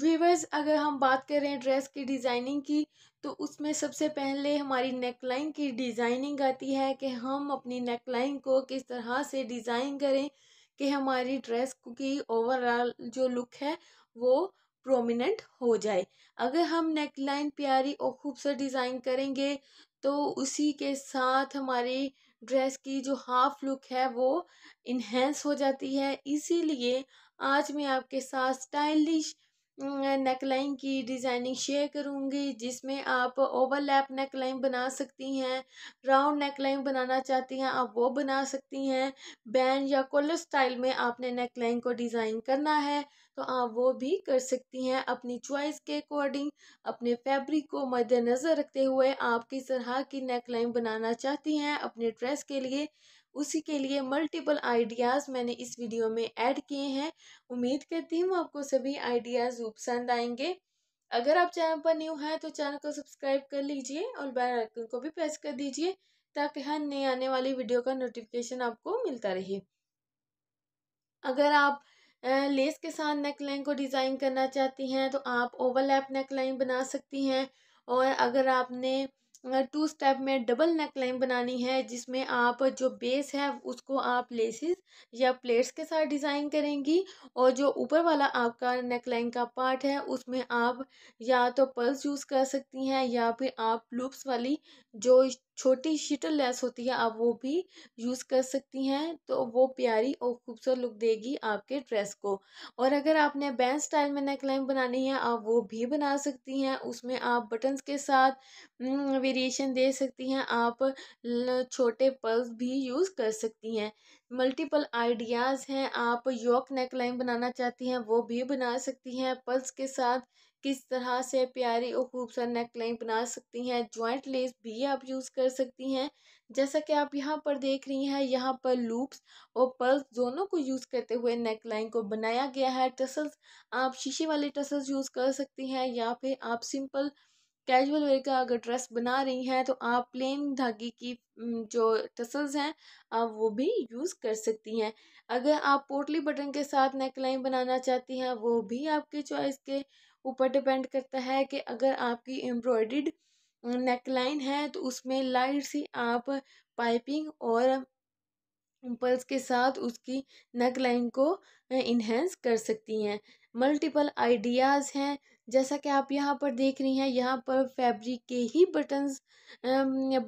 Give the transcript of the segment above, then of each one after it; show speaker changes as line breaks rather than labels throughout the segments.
viewers अगर हम बात करें ड्रेस की डिज़ाइनिंग की तो उसमें सबसे पहले हमारी नेकलाइन की डिज़ाइनिंग आती है कि हम अपनी नेकलाइन को किस तरह से डिज़ाइन करें कि हमारी ड्रेस की ओवरऑल जो लुक है वो प्रोमिनेंट हो जाए अगर हम नेकलाइन प्यारी और खूबसूरत डिज़ाइन करेंगे तो उसी के साथ हमारी ड्रेस की जो हाफ लुक है वो इन्हेंस हो जाती है इसीलिए आज मैं आपके साथ स्टाइलिश नेकलाइन अं, की डिज़ाइनिंग शेयर करूँगी जिसमें आप ओवरलैप नेकलाइन बना सकती हैं राउंड नेकलाइन बनाना चाहती हैं आप वो बना सकती हैं बैंड या कोलर स्टाइल में आपने नेकलाइन को डिज़ाइन करना है तो आप वो भी कर सकती हैं अपनी चॉइस के अकॉर्डिंग अपने फैब्रिक को मद्देनज़र रखते हुए आप किस तरह की नेकलाइन बनाना चाहती हैं अपने ड्रेस के लिए उसी के लिए मल्टीपल आइडियाज़ मैंने इस वीडियो में ऐड किए हैं उम्मीद करती हूँ आपको सभी आइडियाज़ पसंद आएंगे अगर आप चैनल पर न्यू हैं तो चैनल को सब्सक्राइब कर लीजिए और बेल आइकन को भी प्रेस कर दीजिए ताकि हर नई आने वाली वीडियो का नोटिफिकेशन आपको मिलता रहे अगर आप लेस के साथ नेक लाइन को डिज़ाइन करना चाहती हैं तो आप ओवरलैप नेक लाइन बना सकती हैं और अगर आपने टू स्टेप में डबल नेक लाइन बनानी है जिसमें आप जो बेस है उसको आप लेसिस या प्लेट्स के साथ डिज़ाइन करेंगी और जो ऊपर वाला आपका नेक लाइन का पार्ट है उसमें आप या तो पल्स यूज़ कर सकती हैं या फिर आप लूप्स वाली जो छोटी शीटल लैस होती है आप वो भी यूज़ कर सकती हैं तो वो प्यारी और खूबसूरत लुक देगी आपके ड्रेस को और अगर आपने बैंड स्टाइल में नेक बनानी है आप वो भी बना सकती हैं उसमें आप बटन्स के साथ वेरिएशन दे सकती हैं आप छोटे पर्ल्स भी यूज़ कर सकती हैं मल्टीपल आइडियाज़ हैं आप योक नेक लाइन बनाना चाहती हैं वो भी बना सकती हैं पल्स के साथ किस तरह से प्यारी और खूबसूरत नेक लाइन बना सकती हैं जॉइंट लेस भी आप यूज़ कर सकती हैं जैसा कि आप यहाँ पर देख रही हैं यहाँ पर लूप्स और पल्स दोनों को यूज़ करते हुए नेक लाइन को बनाया गया है टसल्स आप शीशे वाले टसल्स यूज़ कर सकती हैं या फिर आप सिंपल कैजुअल वेयर का अगर ड्रेस बना रही हैं तो आप प्लेन धागे की जो टसल्स हैं आप वो भी यूज़ कर सकती हैं अगर आप पोटली बटन के साथ नेकलाइन बनाना चाहती हैं वो भी आपके चॉइस के ऊपर डिपेंड करता है कि अगर आपकी एम्ब्रॉयड नेकलाइन है तो उसमें लाइट सी आप पाइपिंग और पल्स के साथ उसकी नेकलाइन को इन्हेंस कर सकती हैं मल्टीपल आइडियाज़ हैं जैसा कि आप यहाँ पर देख रही हैं यहाँ पर फैब्रिक के ही बटन्स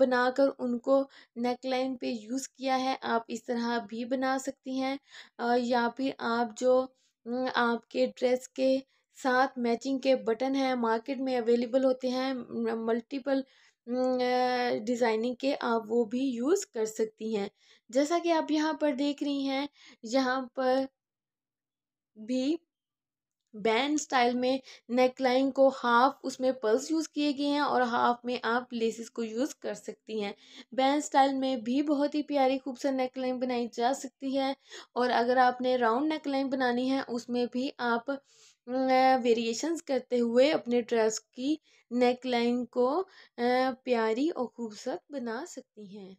बनाकर उनको नेकलाइन पे यूज़ किया है आप इस तरह भी बना सकती हैं या फिर आप जो आपके ड्रेस के साथ मैचिंग के बटन हैं मार्केट में अवेलेबल होते हैं मल्टीपल डिज़ाइनिंग के आप वो भी यूज़ कर सकती हैं जैसा कि आप यहाँ पर देख रही हैं यहाँ पर भी बैंड स्टाइल में नेक लाइन को हाफ उसमें पर्ल्स यूज़ किए गए हैं और हाफ में आप लेसिस को यूज़ कर सकती हैं बैंड स्टाइल में भी बहुत ही प्यारी खूबसूरत नेक लाइन बनाई जा सकती है और अगर आपने राउंड नेक लाइन बनानी है उसमें भी आप वेरिएशंस करते हुए अपने ड्रेस की नेक लाइन को प्यारी और खूबसूरत बना सकती हैं